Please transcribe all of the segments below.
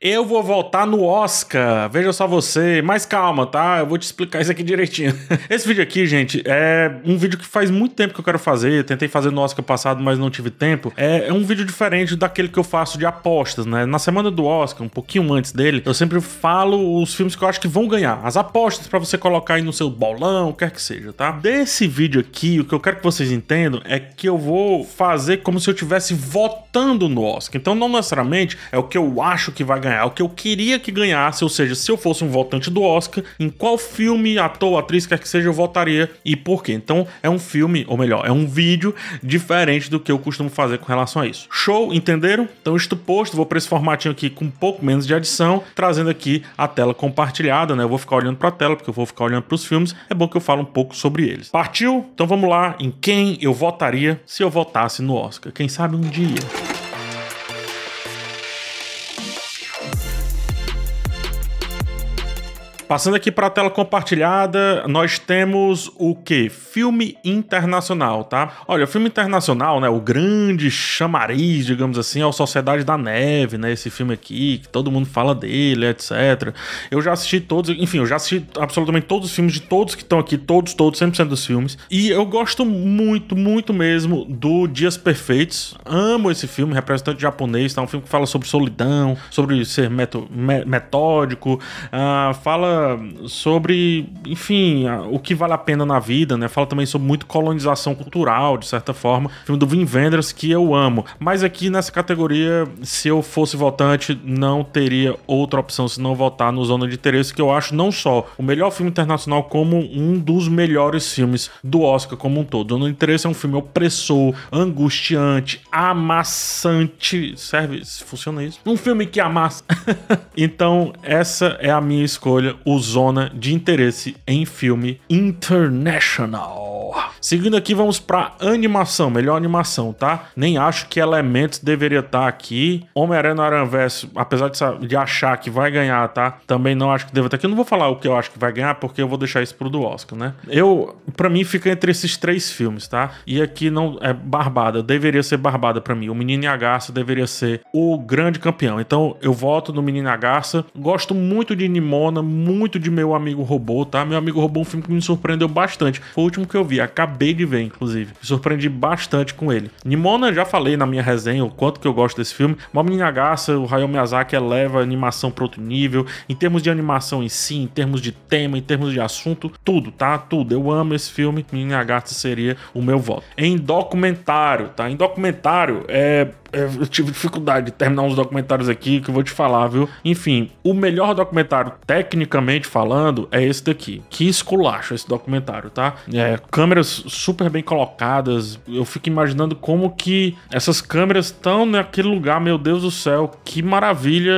Eu vou voltar no Oscar, veja só você. Mas calma, tá? Eu vou te explicar isso aqui direitinho. Esse vídeo aqui, gente, é um vídeo que faz muito tempo que eu quero fazer. Eu tentei fazer no Oscar passado, mas não tive tempo. É, é um vídeo diferente daquele que eu faço de apostas, né? Na semana do Oscar, um pouquinho antes dele, eu sempre falo os filmes que eu acho que vão ganhar. As apostas para você colocar aí no seu bolão, quer que seja, tá? Desse vídeo aqui, o que eu quero que vocês entendam é que eu vou fazer como se eu estivesse votando no Oscar. Então, não necessariamente é o que eu acho que vai ganhar ganhar o que eu queria que ganhasse, ou seja, se eu fosse um votante do Oscar, em qual filme, ator, atriz, quer que seja, eu votaria e por quê. Então é um filme, ou melhor, é um vídeo diferente do que eu costumo fazer com relação a isso. Show, entenderam? Então isto posto, vou para esse formatinho aqui com um pouco menos de adição, trazendo aqui a tela compartilhada, né? Eu vou ficar olhando para a tela porque eu vou ficar olhando para os filmes. É bom que eu falo um pouco sobre eles. Partiu? Então vamos lá, em quem eu votaria se eu votasse no Oscar. Quem sabe um dia. Passando aqui para a tela compartilhada, nós temos o que? Filme internacional, tá? Olha, o filme internacional, né? O grande chamariz, digamos assim, é o Sociedade da Neve, né? Esse filme aqui, que todo mundo fala dele, etc. Eu já assisti todos, enfim, eu já assisti absolutamente todos os filmes de todos que estão aqui, todos, todos, 100% dos filmes. E eu gosto muito, muito mesmo do Dias Perfeitos. Amo esse filme, representante japonês, tá? Um filme que fala sobre solidão, sobre ser meto, me, metódico, uh, fala sobre, enfim, o que vale a pena na vida, né? Fala também sobre muito colonização cultural, de certa forma. Filme do Vin Wenders que eu amo. Mas aqui nessa categoria, se eu fosse votante, não teria outra opção se não votar no Zona de Interesse, que eu acho não só o melhor filme internacional, como um dos melhores filmes do Oscar como um todo. Zona de Interesse é um filme opressor, angustiante, amassante. Serve? Funciona isso? Um filme que amassa. então, essa é a minha escolha o Zona de Interesse em Filme International. Seguindo aqui, vamos para animação, melhor animação, tá? Nem acho que Elementos deveria estar tá aqui. Homem-Aranha no apesar de, de achar que vai ganhar, tá? Também não acho que deva estar tá aqui. Eu não vou falar o que eu acho que vai ganhar, porque eu vou deixar isso pro do Oscar, né? Eu, para mim, fica entre esses três filmes, tá? E aqui não é Barbada, deveria ser Barbada para mim. O Menino e a Garça deveria ser o grande campeão. Então, eu voto no Menino e a Garça. Gosto muito de Nimona, muito muito de Meu Amigo Robô, tá? Meu Amigo Robô é um filme que me surpreendeu bastante. Foi o último que eu vi, acabei de ver, inclusive. Me surpreendi bastante com ele. Nimona, já falei na minha resenha o quanto que eu gosto desse filme. uma menina Nagaça, o Hayao Miyazaki eleva a animação para outro nível. Em termos de animação em si, em termos de tema, em termos de assunto, tudo, tá? Tudo. Eu amo esse filme. Minha gata seria o meu voto. Em documentário, tá? Em documentário, é é, eu tive dificuldade de terminar uns documentários aqui que eu vou te falar, viu? Enfim, o melhor documentário, tecnicamente falando, é esse daqui. Que esculacho esse documentário, tá? É, câmeras super bem colocadas. Eu fico imaginando como que essas câmeras estão naquele lugar, meu Deus do céu, que maravilha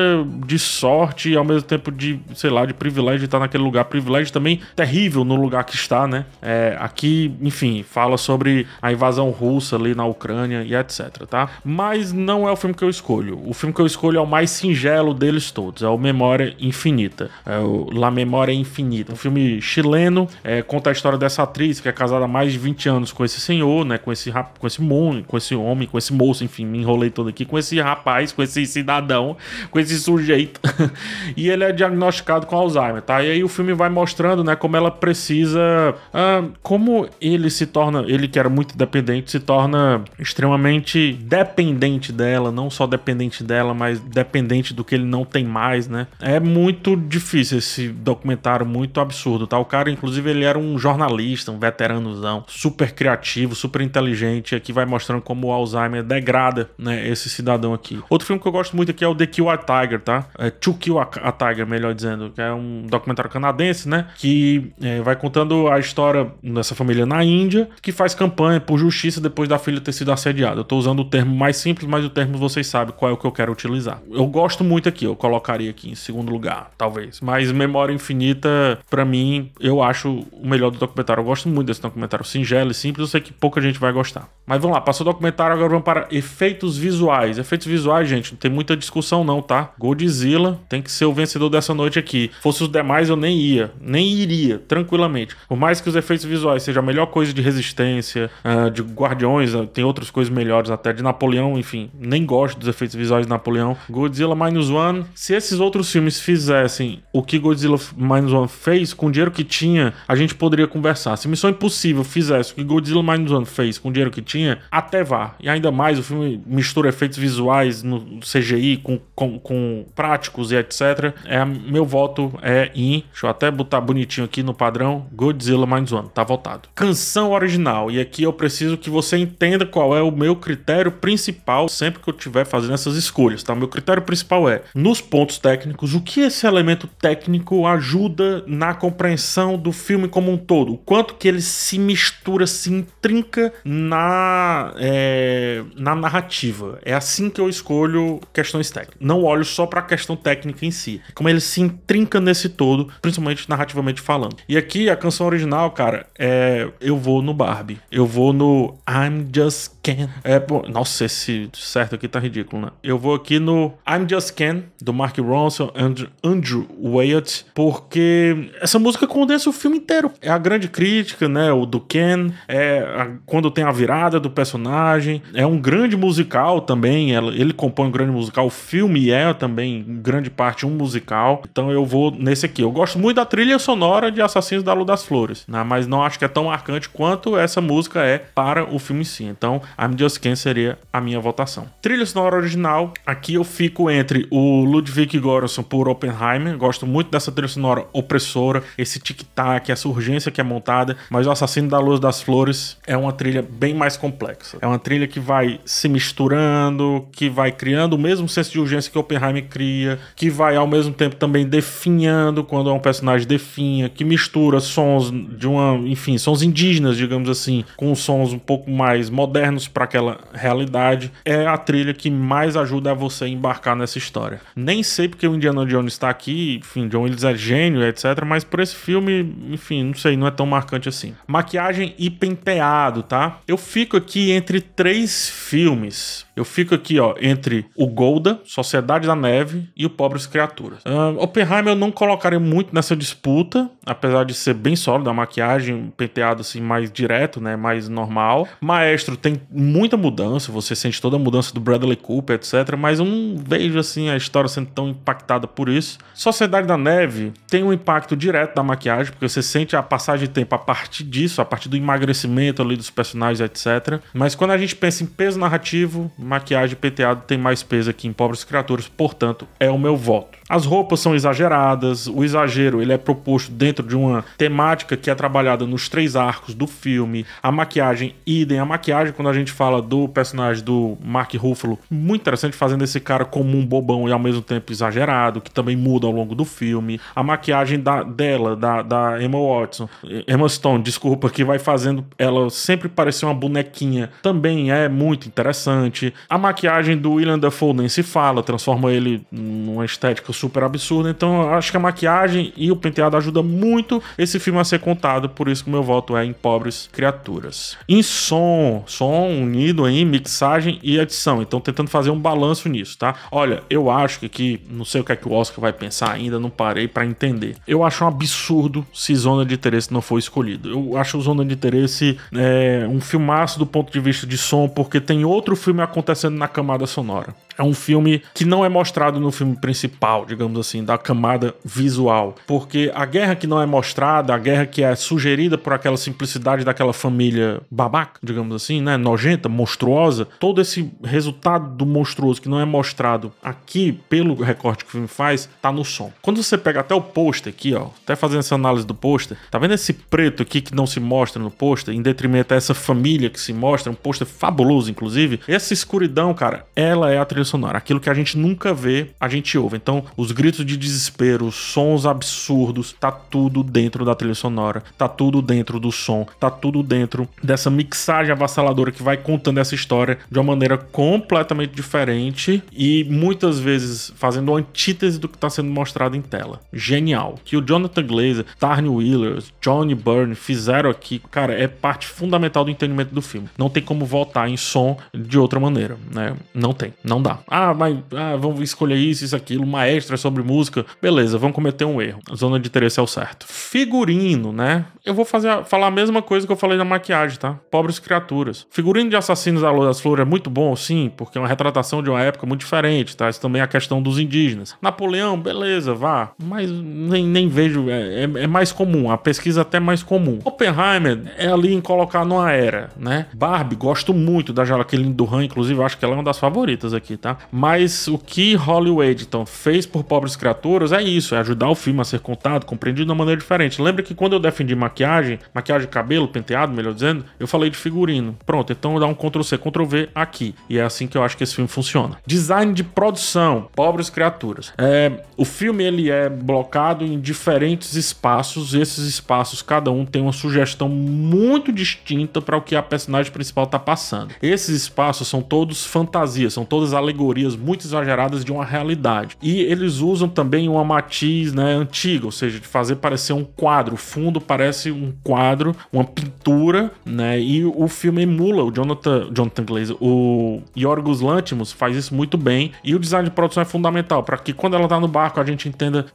de sorte e ao mesmo tempo de, sei lá, de privilégio de estar naquele lugar. Privilégio também terrível no lugar que está, né? É, aqui, enfim, fala sobre a invasão russa ali na Ucrânia e etc, tá? Mas mas não é o filme que eu escolho. O filme que eu escolho é o mais singelo deles todos, é o Memória Infinita. É o La Memória Infinita. Um filme chileno, é, conta a história dessa atriz que é casada há mais de 20 anos com esse senhor, né? Com esse, com esse mundo, com esse homem, com esse moço, enfim, me enrolei todo aqui, com esse rapaz, com esse cidadão, com esse sujeito. e ele é diagnosticado com Alzheimer, tá? E aí o filme vai mostrando, né, como ela precisa. Ah, como ele se torna. Ele que era muito dependente, se torna extremamente dependente dependente dela, não só dependente dela, mas dependente do que ele não tem mais, né? É muito difícil esse documentário, muito absurdo, tá? O cara, inclusive, ele era um jornalista, um veteranozão, super criativo, super inteligente, aqui vai mostrando como o Alzheimer degrada, né, esse cidadão aqui. Outro filme que eu gosto muito aqui é o The Kill a Tiger, tá? É, to Kill a, Tiger, melhor dizendo, que é um documentário canadense, né? Que é, vai contando a história dessa família na Índia, que faz campanha por justiça depois da filha ter sido assediada. Eu tô usando o termo mais simples simples, mas o termo vocês sabem qual é o que eu quero utilizar. Eu gosto muito aqui, eu colocaria aqui em segundo lugar, talvez. Mas Memória Infinita, para mim, eu acho o melhor do documentário. Eu gosto muito desse documentário. Singelo e simples, eu sei que pouca gente vai gostar. Mas vamos lá, passou o documentário, agora vamos para efeitos visuais. Efeitos visuais, gente, não tem muita discussão não, tá? Godzilla tem que ser o vencedor dessa noite aqui. Fosse os demais, eu nem ia. Nem iria, tranquilamente. Por mais que os efeitos visuais sejam a melhor coisa de resistência, ah, de Guardiões, ah, tem outras coisas melhores até, de Napoleão, enfim enfim, nem gosto dos efeitos visuais de Napoleão. Godzilla Minus One, se esses outros filmes fizessem o que Godzilla Minus One fez com o dinheiro que tinha, a gente poderia conversar. Se Missão Impossível fizesse o que Godzilla Minus One fez com o dinheiro que tinha, até vá. E ainda mais, o filme mistura efeitos visuais no CGI com, com, com práticos e etc. É, meu voto é em. Deixa eu até botar bonitinho aqui no padrão: Godzilla Minus One. Tá votado. Canção original. E aqui eu preciso que você entenda qual é o meu critério principal principal sempre que eu estiver fazendo essas escolhas, tá? Meu critério principal é, nos pontos técnicos, o que esse elemento técnico ajuda na compreensão do filme como um todo? O quanto que ele se mistura, se intrinca na, é, na narrativa. É assim que eu escolho questões técnicas. Não olho só para a questão técnica em si. Como ele se intrinca nesse todo, principalmente narrativamente falando. E aqui, a canção original, cara, é Eu Vou no Barbie. Eu vou no I'm Just Ken. É, pô, nossa, esse certo aqui tá ridículo, né? Eu vou aqui no I'm Just Ken, do Mark Ronson e Andrew Wyatt, porque essa música condensa o filme inteiro. É a grande crítica, né? O do Ken, é a, quando tem a virada do personagem. É um grande musical também. Ela, ele compõe um grande musical. O filme é também, em grande parte, um musical. Então eu vou nesse aqui. Eu gosto muito da trilha sonora de Assassinos da Lua das Flores, né? mas não acho que é tão marcante quanto essa música é para o filme em si. Então I'm Just Ken seria a minha votação. Trilha sonora original, aqui eu fico entre o Ludwig Göransson por Oppenheimer, gosto muito dessa trilha sonora opressora, esse tic-tac, essa urgência que é montada, mas o Assassino da Luz das Flores é uma trilha bem mais complexa. É uma trilha que vai se misturando, que vai criando o mesmo senso de urgência que Oppenheimer cria, que vai ao mesmo tempo também definhando quando é um personagem definha, que mistura sons de uma, enfim, sons indígenas, digamos assim, com sons um pouco mais modernos menos para aquela realidade, é a trilha que mais ajuda a você embarcar nessa história. Nem sei porque o Indiana Jones está aqui, enfim, John Williams é gênio, etc, mas por esse filme, enfim, não sei, não é tão marcante assim. Maquiagem e penteado, tá? Eu fico aqui entre três filmes. Eu fico aqui, ó, entre o Golda, Sociedade da Neve e o Pobres Criaturas. Uh, Oppenheimer eu não colocaria muito nessa disputa, apesar de ser bem sólido, a maquiagem, penteado assim mais direto, né, mais normal. Maestro tem muita mudança, você sente toda a mudança do Bradley Cooper, etc. Mas eu não vejo assim a história sendo tão impactada por isso. Sociedade da Neve tem um impacto direto da maquiagem, porque você sente a passagem de tempo a partir disso, a partir do emagrecimento ali dos personagens, etc. Mas quando a gente pensa em peso narrativo, maquiagem penteado tem mais peso aqui em Pobres Criaturas, portanto, é o meu voto. As roupas são exageradas, o exagero ele é proposto dentro de uma temática que é trabalhada nos três arcos do filme. A maquiagem, idem. A maquiagem, quando a gente fala do personagem do Mark Ruffalo, muito interessante fazendo esse cara como um bobão e ao mesmo tempo exagerado, que também muda ao longo do filme. A maquiagem da, dela, da, da Emma Watson, Emma Stone, desculpa, que vai fazendo ela sempre parecer uma bonequinha, também é muito interessante. A maquiagem do William Dafoe nem se fala, transforma ele numa estética super absurdo. Então, acho que a maquiagem e o penteado ajudam muito esse filme a ser contado. Por isso que meu voto é em Pobres Criaturas. Em som, som unido aí, mixagem e edição. Então, tentando fazer um balanço nisso, tá? Olha, eu acho que aqui, não sei o que é que o Oscar vai pensar ainda, não parei para entender. Eu acho um absurdo se Zona de Interesse não for escolhido. Eu acho Zona de Interesse é, um filmaço do ponto de vista de som, porque tem outro filme acontecendo na camada sonora é um filme que não é mostrado no filme principal, digamos assim, da camada visual. Porque a guerra que não é mostrada, a guerra que é sugerida por aquela simplicidade daquela família babaca, digamos assim, né? Nojenta, monstruosa, todo esse resultado do monstruoso que não é mostrado aqui pelo recorte que o filme faz, tá no som. Quando você pega até o pôster aqui, ó, até fazendo essa análise do pôster, tá vendo esse preto aqui que não se mostra no pôster, em detrimento a essa família que se mostra, um pôster fabuloso, inclusive? Essa escuridão, cara, ela é a trilha sonora, aquilo que a gente nunca vê, a gente ouve. Então, os gritos de desespero, os sons absurdos, tá tudo dentro da trilha sonora, tá tudo dentro do som, tá tudo dentro dessa mixagem avassaladora que vai contando essa história de uma maneira completamente diferente e muitas vezes fazendo uma antítese do que está sendo mostrado em tela. Genial. Que o Jonathan Glazer, Tarn Willers, Johnny Byrne fizeram aqui, cara, é parte fundamental do entendimento do filme. Não tem como voltar em som de outra maneira, né? Não tem, não dá dá. Ah, mas ah, vamos escolher isso, isso, aquilo, uma extra sobre música. Beleza, vamos cometer um erro. A zona de interesse é o certo. Figurino, né? Eu vou fazer, falar a mesma coisa que eu falei na maquiagem, tá? Pobres criaturas. Figurino de Assassinos da Lua das Flores é muito bom, sim, porque é uma retratação de uma época muito diferente, tá? Isso também é a questão dos indígenas. Napoleão, beleza, vá. Mas nem, nem vejo, é, é, é mais comum, a pesquisa é até mais comum. Oppenheimer é ali em colocar numa era, né? Barbie, gosto muito da Jaqueline Duran, inclusive acho que ela é uma das favoritas aqui, tá? Mas o que Hollywood então fez por pobres criaturas é isso, é ajudar o filme a ser contado, compreendido de uma maneira diferente. Lembra que quando eu defendi maquiagem, maquiagem de cabelo, penteado, melhor dizendo, eu falei de figurino. Pronto, então dá um Ctrl C, Ctrl V aqui. E é assim que eu acho que esse filme funciona. Design de produção, pobres criaturas. É, o filme ele é blocado em diferentes espaços, esses espaços cada um tem uma sugestão muito distinta para o que a personagem principal tá passando. Esses espaços são todos fantasias, são todas alegorias alegorias muito exageradas de uma realidade. E eles usam também uma matiz né, antiga, ou seja, de fazer parecer um quadro. O fundo parece um quadro, uma pintura, né? E o filme emula o Jonathan, Jonathan Glazer. O Yorgos Lantimos faz isso muito bem. E o design de produção é fundamental para que quando ela está no barco a gente entenda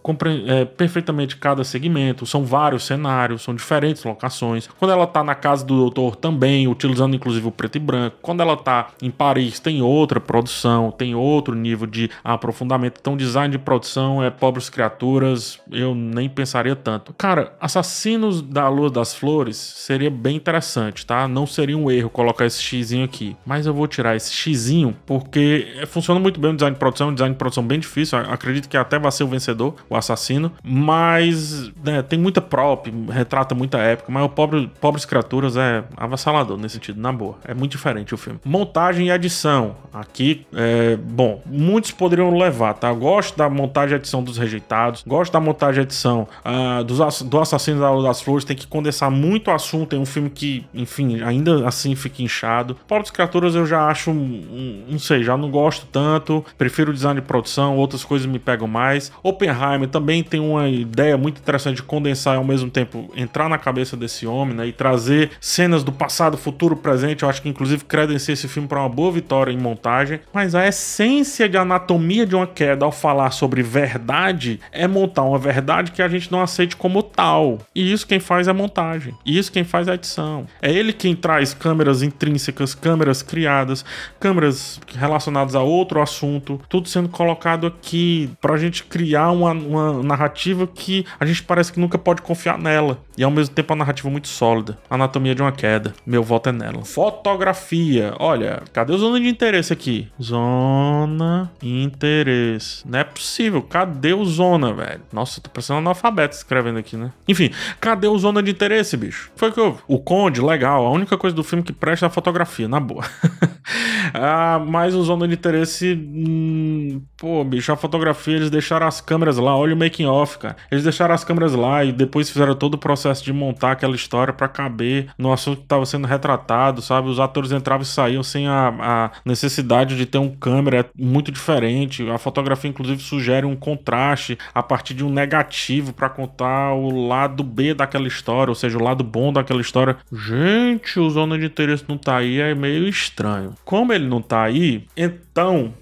é, perfeitamente cada segmento. São vários cenários, são diferentes locações. Quando ela está na casa do doutor também, utilizando inclusive o preto e branco. Quando ela está em Paris tem outra produção produção tem outro nível de aprofundamento. Então, design de produção é pobres criaturas, eu nem pensaria tanto. Cara, Assassinos da Lua das Flores seria bem interessante, tá? Não seria um erro colocar esse xizinho aqui. Mas eu vou tirar esse xizinho porque funciona muito bem o design de produção, é um design de produção bem difícil. Acredito que até vai ser o vencedor, o assassino. Mas né, tem muita prop, retrata muita época. Mas o pobre, Pobres Criaturas é avassalador nesse sentido, na boa. É muito diferente o filme. Montagem e edição. Aqui é, é, bom, muitos poderiam levar, tá? Gosto da montagem e edição dos rejeitados, gosto da montagem e edição uh, dos, do Assassino da Lua das Flores, tem que condensar muito o assunto em é um filme que, enfim, ainda assim fica inchado. Paulo das Criaturas eu já acho, não sei, já não gosto tanto, prefiro design de produção, outras coisas me pegam mais. Oppenheimer também tem uma ideia muito interessante de condensar e ao mesmo tempo entrar na cabeça desse homem, né? E trazer cenas do passado, futuro, presente. Eu acho que inclusive credencia esse filme para uma boa vitória em montagem, mas a essência de anatomia de uma queda ao falar sobre verdade é montar uma verdade que a gente não aceite como tal. E isso quem faz é a montagem. E isso quem faz é a edição. É ele quem traz câmeras intrínsecas, câmeras criadas, câmeras relacionadas a outro assunto, tudo sendo colocado aqui pra gente criar uma, uma narrativa que a gente parece que nunca pode confiar nela. E ao mesmo tempo a narrativa é muito sólida. Anatomia de uma queda. Meu voto é nela. Fotografia. Olha, cadê o zona de interesse aqui? Zona Zona interesse. Não é possível. Cadê o Zona, velho? Nossa, tô parecendo analfabeto escrevendo aqui, né? Enfim, cadê o Zona de interesse, bicho? Foi que houve. O Conde, legal. A única coisa do filme que presta é a fotografia, na boa. ah, mas o Zona de interesse. Hum, pô, bicho, a fotografia, eles deixaram as câmeras lá. Olha o making off, cara. Eles deixaram as câmeras lá e depois fizeram todo o processo de montar aquela história para caber no assunto que tava sendo retratado, sabe? Os atores entravam e saíam sem a, a necessidade de ter um câmera é muito diferente. A fotografia, inclusive, sugere um contraste a partir de um negativo para contar o lado B daquela história, ou seja, o lado bom daquela história. Gente, o Zona de Interesse não tá aí é meio estranho. Como ele não tá aí, então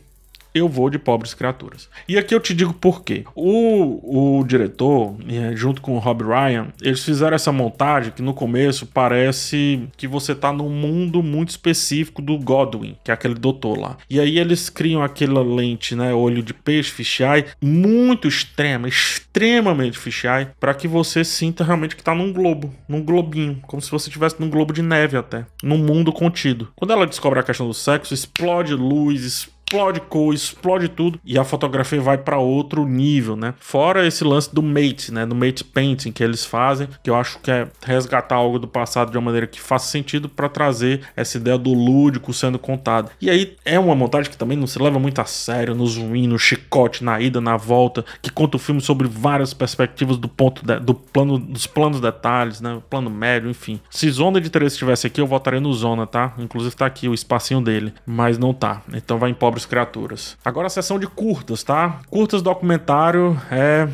eu vou de Pobres Criaturas. E aqui eu te digo por quê. O, o diretor, eh, junto com o Rob Ryan, eles fizeram essa montagem que no começo parece que você tá num mundo muito específico do Godwin, que é aquele doutor lá. E aí eles criam aquela lente, né, olho de peixe, fisheye, muito extrema, extremamente fisheye, para que você sinta realmente que tá num globo, num globinho, como se você estivesse num globo de neve até, num mundo contido. Quando ela descobre a questão do sexo, explode luz, explode explode cor, explode tudo e a fotografia vai para outro nível, né? Fora esse lance do mate, né? Do mate painting que eles fazem, que eu acho que é resgatar algo do passado de uma maneira que faça sentido para trazer essa ideia do lúdico sendo contado. E aí é uma montagem que também não se leva muito a sério, no zoom, no chicote, na ida, na volta, que conta o filme sobre várias perspectivas do ponto de, do plano dos planos detalhes, né? Plano médio, enfim. Se Zona de Três estivesse aqui, eu votaria no Zona, tá? Inclusive tá aqui o espacinho dele, mas não tá. Então vai em pobre criaturas. Agora a sessão de curtas, tá? Curtas documentário é,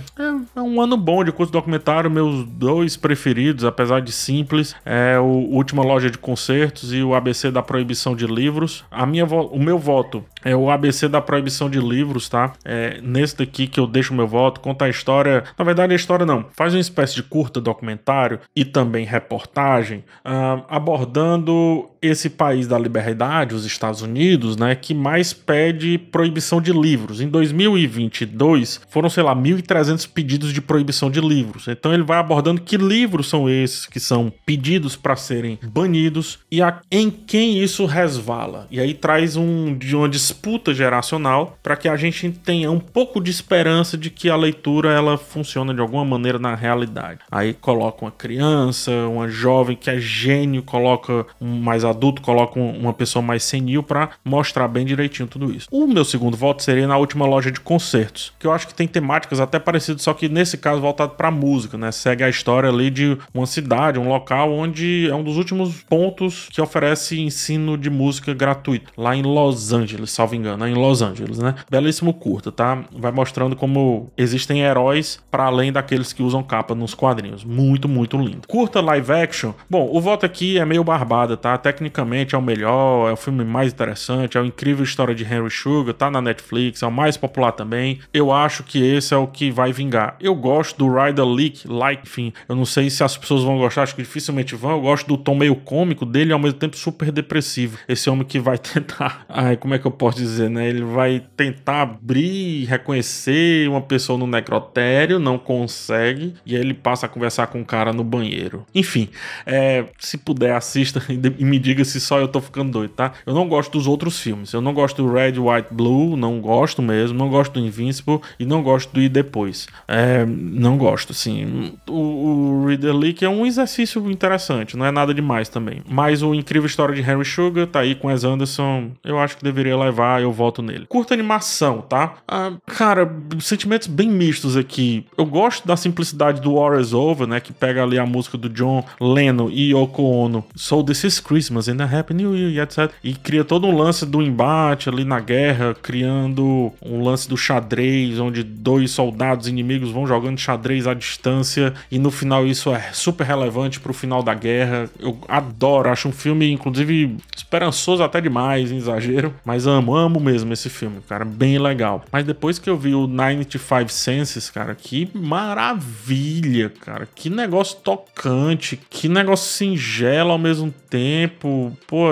é, um ano bom de curtas documentário. Meus dois preferidos, apesar de simples, é o Última Loja de Concertos e o ABC da Proibição de Livros. A minha, o meu voto é o ABC da Proibição de Livros, tá? É nesse daqui que eu deixo o meu voto. Conta a história. Na verdade, a história não. Faz uma espécie de curta documentário e também reportagem ah, abordando esse país da liberdade, os Estados Unidos, né, que mais pede proibição de livros. Em 2022, foram, sei lá, 1.300 pedidos de proibição de livros. Então ele vai abordando que livros são esses que são pedidos para serem banidos e a, em quem isso resvala. E aí traz um, de uma disputa geracional para que a gente tenha um pouco de esperança de que a leitura ela funciona de alguma maneira na realidade. Aí coloca uma criança, uma jovem que é gênio, coloca um mais adulto, coloca uma pessoa mais senil para mostrar bem direitinho tudo isso. O meu segundo voto seria na última loja de concertos, que eu acho que tem temáticas até parecidas, só que nesse caso voltado para música, né? Segue a história ali de uma cidade, um local onde é um dos últimos pontos que oferece ensino de música gratuito, lá em Los Angeles, salvo engano, né? em Los Angeles, né? Belíssimo curta, tá? Vai mostrando como existem heróis para além daqueles que usam capa nos quadrinhos. Muito, muito lindo. Curta live action. Bom, o voto aqui é meio barbada, tá? Até tecnicamente é o melhor, é o filme mais interessante, é o incrível história de Henry Sugar, tá na Netflix, é o mais popular também. Eu acho que esse é o que vai vingar. Eu gosto do Ryder Leak, like, enfim, eu não sei se as pessoas vão gostar, acho que dificilmente vão. Eu gosto do tom meio cômico dele, ao mesmo tempo super depressivo. Esse homem que vai tentar, ai, como é que eu posso dizer, né? Ele vai tentar abrir, reconhecer uma pessoa no necrotério, não consegue, e aí ele passa a conversar com o um cara no banheiro. Enfim, é, se puder, assista e me diga diga se só eu tô ficando doido, tá? Eu não gosto dos outros filmes. Eu não gosto do Red, White, Blue, não gosto mesmo. Não gosto do Invincible e não gosto do E Depois. É, não gosto, assim. O, o Reader Leak é um exercício interessante, não é nada demais também. Mas o Incrível História de Harry Sugar tá aí com as Anderson. Eu acho que deveria levar, eu voto nele. Curta animação, tá? Ah, cara, sentimentos bem mistos aqui. Eu gosto da simplicidade do War Is Over, né? Que pega ali a música do John Lennon e Yoko Ono. Soul This Is Christmas Christmas in é Happy New Year e etc. E cria todo um lance do embate ali na guerra, criando um lance do xadrez, onde dois soldados inimigos vão jogando xadrez à distância e no final isso é super relevante pro final da guerra. Eu adoro, acho um filme, inclusive, esperançoso até demais, em exagero, mas amo, amo mesmo esse filme, cara, bem legal. Mas depois que eu vi o 95 Senses, cara, que maravilha, cara, que negócio tocante, que negócio singelo ao mesmo tempo tipo, pô,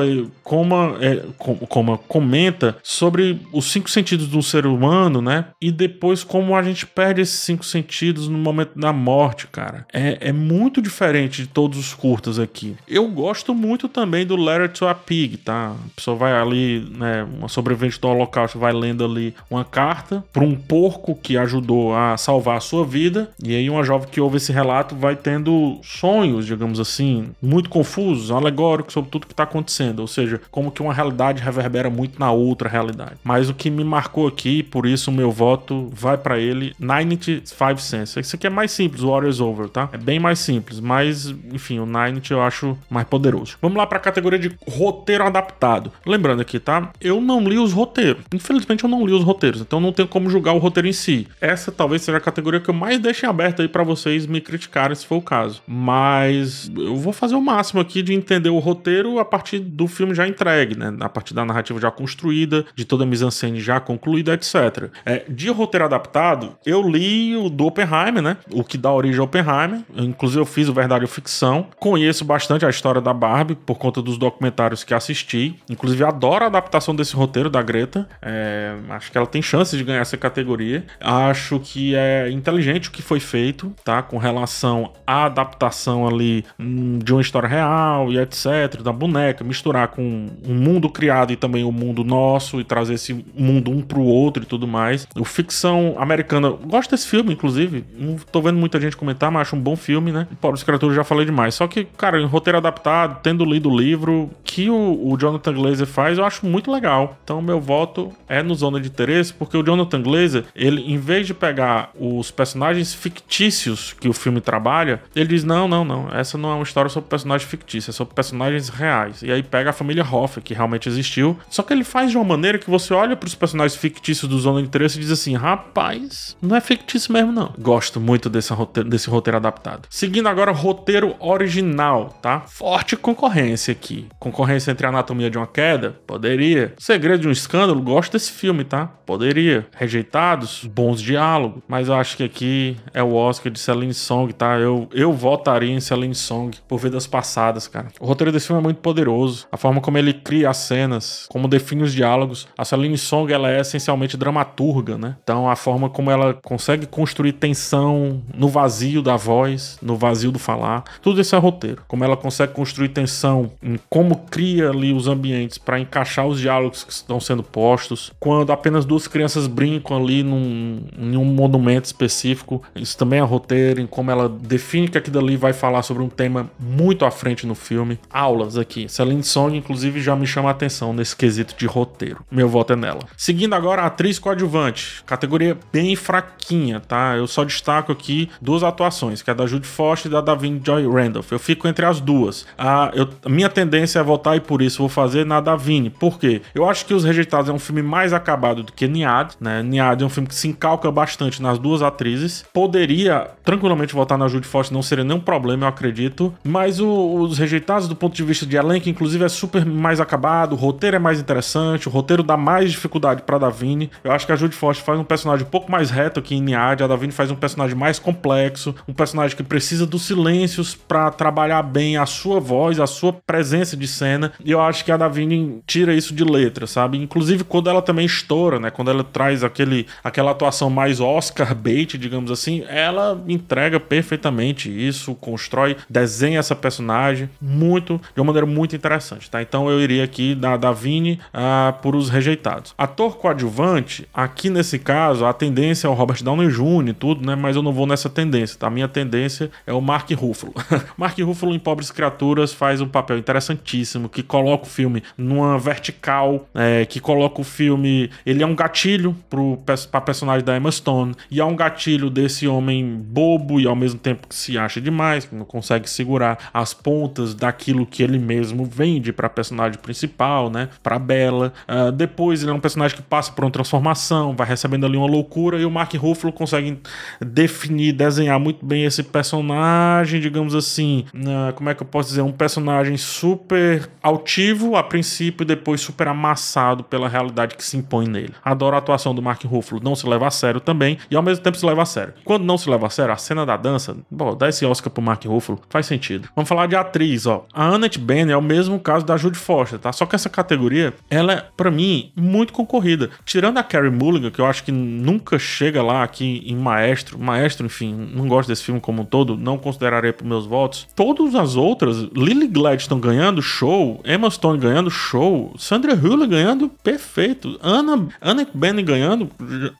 como, é, Coma comenta sobre os cinco sentidos do ser humano, né? E depois como a gente perde esses cinco sentidos no momento da morte, cara. É, é muito diferente de todos os curtas aqui. Eu gosto muito também do Letter to a Pig, tá? A pessoa vai ali, né, uma sobrevivente do holocausto vai lendo ali uma carta para um porco que ajudou a salvar a sua vida. E aí uma jovem que ouve esse relato vai tendo sonhos, digamos assim, muito confusos, alegóricos sobre tudo que está acontecendo, ou seja, como que uma realidade reverbera muito na outra realidade. Mas o que me marcou aqui, por isso o meu voto vai para ele, 95 Cents. esse aqui é mais simples, o Warriors Over, tá? É bem mais simples, mas enfim, o 90 eu acho mais poderoso. Vamos lá para a categoria de roteiro adaptado. Lembrando aqui, tá? Eu não li os roteiros. Infelizmente eu não li os roteiros, então não tenho como julgar o roteiro em si. Essa talvez seja a categoria que eu mais deixo em aberto aí para vocês me criticarem se for o caso. Mas eu vou fazer o máximo aqui de entender o roteiro roteiro a partir do filme já entregue, né? A partir da narrativa já construída, de toda a mise-en-scène já concluída, etc. É, de roteiro adaptado, eu li o do Oppenheimer, né? O que dá origem ao Oppenheimer. Eu, inclusive, eu fiz o Verdade ou Ficção. Conheço bastante a história da Barbie por conta dos documentários que assisti. Inclusive, adoro a adaptação desse roteiro da Greta. É, acho que ela tem chances de ganhar essa categoria. Acho que é inteligente o que foi feito, tá? Com relação à adaptação ali hum, de uma história real e etc. Da boneca, misturar com um mundo criado e também o um mundo nosso e trazer esse mundo um pro outro e tudo mais. O ficção americana, gosto desse filme, inclusive. Não tô vendo muita gente comentar, mas acho um bom filme, né? Pobre Escritura já falei demais. Só que, cara, em roteiro adaptado, tendo lido o livro, que o, o Jonathan Glazer faz, eu acho muito legal. Então, meu voto é no Zona de Interesse, porque o Jonathan Glazer, ele, em vez de pegar os personagens fictícios que o filme trabalha, ele diz: não, não, não, essa não é uma história sobre personagens fictícios, é sobre personagens reais reais. E aí pega a família Hoffa, que realmente existiu, só que ele faz de uma maneira que você olha para os personagens fictícios do Zona de Interesse e diz assim, rapaz, não é fictício mesmo não. Gosto muito desse roteiro, desse roteiro adaptado. Seguindo agora o roteiro original, tá? Forte concorrência aqui. Concorrência entre Anatomia de uma Queda? Poderia. Segredo de um Escândalo? Gosto desse filme, tá? Poderia. Rejeitados? Bons diálogos. Mas eu acho que aqui é o Oscar de Celine Song, tá? Eu, eu votaria em Celine Song por vidas passadas, cara. O roteiro desse filme é muito muito poderoso. A forma como ele cria as cenas, como define os diálogos. A Celine Song ela é essencialmente dramaturga, né? Então a forma como ela consegue construir tensão no vazio da voz, no vazio do falar, tudo isso é roteiro. Como ela consegue construir tensão em como cria ali os ambientes para encaixar os diálogos que estão sendo postos. Quando apenas duas crianças brincam ali num, em um monumento específico, isso também é roteiro, em como ela define que aquilo ali vai falar sobre um tema muito à frente no filme. Aulas aqui aqui. Celine Song, inclusive, já me chama a atenção nesse quesito de roteiro. Meu voto é nela. Seguindo agora a atriz coadjuvante, categoria bem fraquinha, tá? Eu só destaco aqui duas atuações, que é da Jude Foster e da Davin Joy Randolph. Eu fico entre as duas. A, eu, a minha tendência é votar e por isso vou fazer na Davine. Por quê? Eu acho que Os Rejeitados é um filme mais acabado do que Niad, né? Niad é um filme que se encalca bastante nas duas atrizes. Poderia tranquilamente votar na Jude Foster, não seria nenhum problema, eu acredito. Mas o, Os Rejeitados, do ponto de vista de de elenco, inclusive, é super mais acabado, o roteiro é mais interessante, o roteiro dá mais dificuldade pra Davine. Eu acho que a Jude Foster faz um personagem um pouco mais reto aqui em Niad, a Davine faz um personagem mais complexo, um personagem que precisa dos silêncios para trabalhar bem a sua voz, a sua presença de cena. E eu acho que a Davine tira isso de letra, sabe? Inclusive quando ela também estoura, né? Quando ela traz aquele, aquela atuação mais Oscar bait, digamos assim, ela entrega perfeitamente isso, constrói, desenha essa personagem muito de uma maneira muito interessante, tá? Então eu iria aqui da, da Vini ah, por os rejeitados. Ator coadjuvante, aqui nesse caso, a tendência é o Robert Downey Jr. e tudo, né? Mas eu não vou nessa tendência, tá? A minha tendência é o Mark Ruffalo. Mark Ruffalo em Pobres Criaturas faz um papel interessantíssimo, que coloca o filme numa vertical, é, que coloca o filme... Ele é um gatilho pro, pra personagem da Emma Stone, e é um gatilho desse homem bobo e ao mesmo tempo que se acha demais, que não consegue segurar as pontas daquilo que ele mesmo mesmo, vende para personagem principal, né? Para Bella. Uh, depois ele é um personagem que passa por uma transformação, vai recebendo ali uma loucura e o Mark Ruffalo consegue definir, desenhar muito bem esse personagem, digamos assim, uh, como é que eu posso dizer, um personagem super altivo a princípio e depois super amassado pela realidade que se impõe nele. Adoro a atuação do Mark Ruffalo, não se leva a sério também e ao mesmo tempo se leva a sério. Quando não se leva a sério, a cena da dança, bom, dá esse Oscar pro Mark Ruffalo, faz sentido. Vamos falar de atriz, ó. A Annette Bening é o mesmo caso da Judy Foster, tá? Só que essa categoria, ela é, pra mim, muito concorrida. Tirando a Carrie Mulligan, que eu acho que nunca chega lá aqui em Maestro, Maestro, enfim, não gosto desse filme como um todo, não considerarei pros meus votos. Todas as outras, Lily Gladstone ganhando show, Emma Stone ganhando show, Sandra Hüller ganhando perfeito, Anna, Anna Benning ganhando,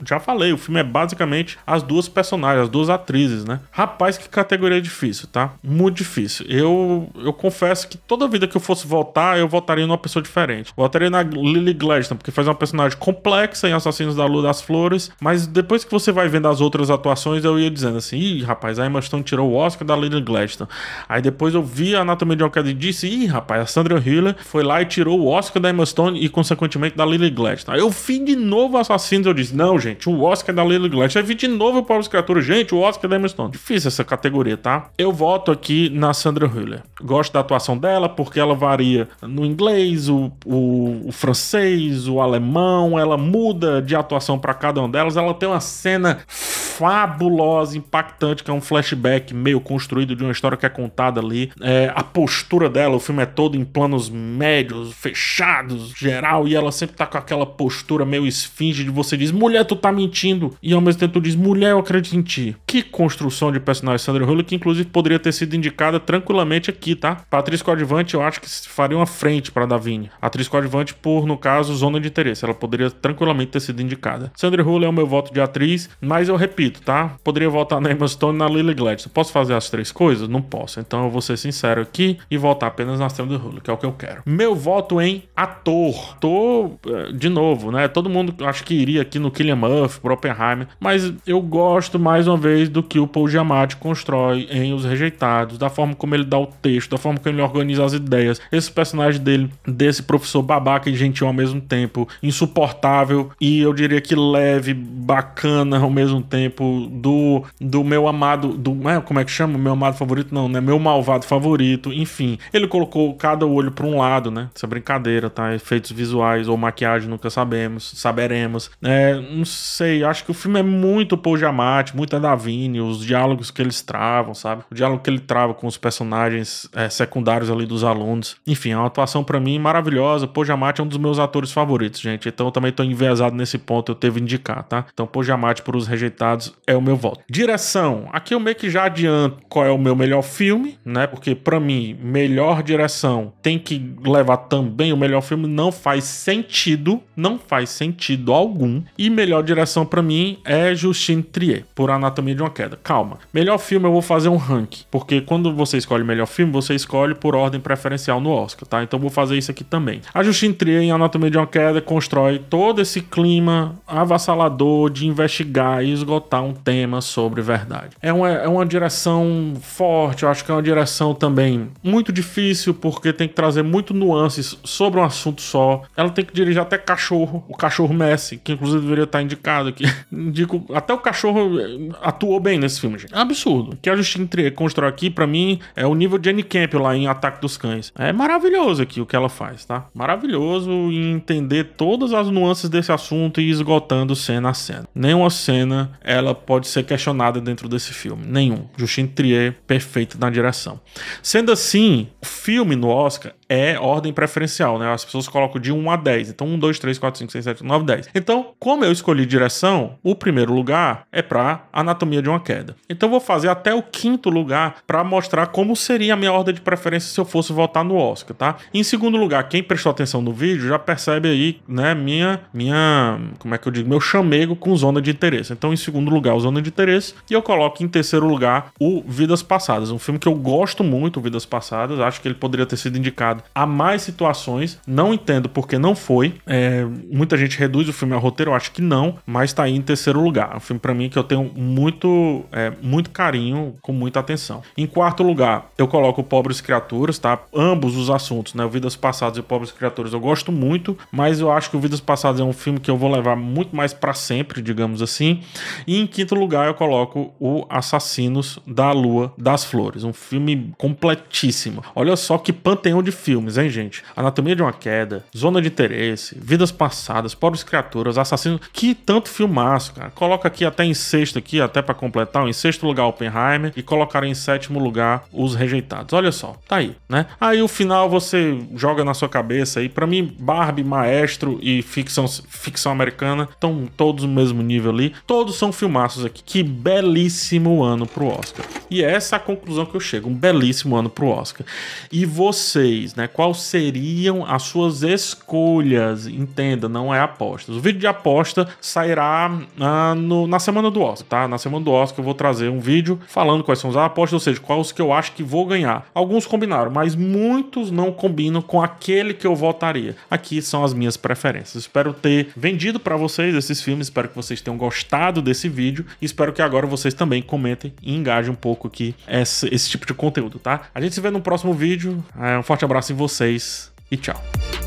já falei, o filme é basicamente as duas personagens, as duas atrizes, né? Rapaz, que categoria difícil, tá? Muito difícil. Eu, eu confesso que toda toda vida que eu fosse votar, eu votaria numa pessoa diferente. Votaria na Lily Gladstone, porque faz uma personagem complexa em Assassinos da Lua das Flores, mas depois que você vai vendo as outras atuações, eu ia dizendo assim, ih, rapaz, a Emma Stone tirou o Oscar da Lily Gladstone. Aí depois eu vi a Anatomia de uma Queda e disse, ih, rapaz, a Sandra Hiller foi lá e tirou o Oscar da Emma Stone e, consequentemente, da Lily Gladstone. Aí eu vi de novo Assassinos, eu disse, não, gente, o Oscar é da Lily Gladstone. Aí vi de novo o Paulo criaturas, gente, o Oscar é da Emma Stone. Difícil essa categoria, tá? Eu voto aqui na Sandra Hiller. Gosto da atuação dela, porque ela varia no inglês, o, o, o francês, o alemão, ela muda de atuação para cada uma delas. Ela tem uma cena fabulosa, impactante, que é um flashback meio construído de uma história que é contada ali. É, a postura dela, o filme é todo em planos médios, fechados, geral, e ela sempre tá com aquela postura meio esfinge de você diz, mulher, tu tá mentindo, e ao mesmo tempo tu diz, mulher, eu acredito em ti. Que construção de personagem Sandra Huller, que inclusive poderia ter sido indicada tranquilamente aqui, tá? Patrícia Coadjuvante coadjuvante, eu acho que faria uma frente para Davine. Atriz coadjuvante por, no caso, zona de interesse. Ela poderia tranquilamente ter sido indicada. Sandra Hull é o meu voto de atriz, mas eu repito, tá? Poderia votar na Emma Stone e na Lily Gladstone. Posso fazer as três coisas? Não posso. Então eu vou ser sincero aqui e votar apenas na Sandra Hull, que é o que eu quero. Meu voto em ator. Tô, eh, de novo, né? Todo mundo acho que iria aqui no Killian Murphy, pro Oppenheimer, mas eu gosto mais uma vez do que o Paul Giamatti constrói em Os Rejeitados, da forma como ele dá o texto, da forma como ele organiza as ideias. Esse personagem dele, desse professor babaca e gentil ao mesmo tempo, insuportável e eu diria que leve, bacana ao mesmo tempo, do, do meu amado, do, é, como é que chama? Meu amado favorito não, né? Meu malvado favorito, enfim. Ele colocou cada olho para um lado, né? Essa é brincadeira, tá? Efeitos visuais ou maquiagem, nunca sabemos, saberemos. É, não sei, acho que o filme é muito Paul Giamatti, muito Davini, os diálogos que eles travam, sabe? O diálogo que ele trava com os personagens é, secundários ali dos alunos. Enfim, é uma atuação para mim maravilhosa. Pojamate é um dos meus atores favoritos, gente. Então eu também tô enviesado nesse ponto, eu teve indicar, tá? Então Pojamate por Os Rejeitados é o meu voto. Direção. Aqui eu meio que já adianto qual é o meu melhor filme, né? Porque para mim, melhor direção tem que levar também o melhor filme. Não faz sentido, não faz sentido algum. E melhor direção para mim é Justine Trier, por Anatomia de uma Queda. Calma. Melhor filme eu vou fazer um ranking, porque quando você escolhe melhor filme, você escolhe por ordem preferencial referencial no Oscar, tá? Então vou fazer isso aqui também. A Justin Trier em Anatomia de uma Queda constrói todo esse clima avassalador de investigar e esgotar um tema sobre verdade. É uma, é uma direção forte, eu acho que é uma direção também muito difícil, porque tem que trazer muito nuances sobre um assunto só. Ela tem que dirigir até cachorro, o cachorro Messi, que inclusive deveria estar indicado aqui. Indico, até o cachorro eh, atuou bem nesse filme, gente. É absurdo. O que a Justin Trier constrói aqui, para mim, é o nível de Annie Camp lá em Ataque dos Cães cães. É maravilhoso aqui o que ela faz, tá? Maravilhoso em entender todas as nuances desse assunto e esgotando cena a cena. Nenhuma cena ela pode ser questionada dentro desse filme, nenhum. Justin Trier perfeito na direção. Sendo assim, o filme no Oscar é ordem preferencial, né? As pessoas colocam de 1 a 10. Então, 1, 2, 3, 4, 5, 6, 7, 9, 10. Então, como eu escolhi direção, o primeiro lugar é para anatomia de uma queda. Então, vou fazer até o quinto lugar para mostrar como seria a minha ordem de preferência se eu fosse votar no Oscar, tá? Em segundo lugar, quem prestou atenção no vídeo já percebe aí, né, minha, minha, como é que eu digo, meu chamego com zona de interesse. Então, em segundo lugar, o zona de interesse. E eu coloco em terceiro lugar o Vidas Passadas, um filme que eu gosto muito, Vidas Passadas. Acho que ele poderia ter sido indicado levado a mais situações. Não entendo porque não foi. É, muita gente reduz o filme ao roteiro, eu acho que não, mas tá aí em terceiro lugar. É um filme para mim que eu tenho muito, é, muito carinho, com muita atenção. Em quarto lugar, eu coloco Pobres Criaturas, tá? Ambos os assuntos, né? Vidas Passadas e Pobres Criaturas eu gosto muito, mas eu acho que o Vidas Passadas é um filme que eu vou levar muito mais para sempre, digamos assim. E em quinto lugar, eu coloco o Assassinos da Lua das Flores, um filme completíssimo. Olha só que panteão de filmes, hein, gente? Anatomia de uma Queda, Zona de Interesse, Vidas Passadas, Pobres Criaturas, Assassinos. Que tanto filmaço, cara. Coloca aqui até em sexto aqui, até para completar, em sexto lugar Oppenheimer e colocar em sétimo lugar Os Rejeitados. Olha só, tá aí, né? Aí o final você joga na sua cabeça aí. para mim, Barbie, Maestro e ficção, ficção americana estão todos no mesmo nível ali. Todos são filmaços aqui. Que belíssimo ano pro Oscar. E é essa é a conclusão que eu chego. Um belíssimo ano pro Oscar. E vocês, né? Quais seriam as suas escolhas? Entenda, não é apostas. O vídeo de aposta sairá ah, no, na semana do Oscar, tá? Na semana do Oscar eu vou trazer um vídeo falando quais são as apostas, ou seja, quais que eu acho que vou ganhar. Alguns combinaram, mas muitos não combinam com aquele que eu votaria. Aqui são as minhas preferências. Espero ter vendido para vocês esses filmes, espero que vocês tenham gostado desse vídeo. Espero que agora vocês também comentem e engajem um pouco aqui esse, esse tipo de conteúdo, tá? A gente se vê no próximo vídeo. É, um forte abraço faço em vocês e tchau.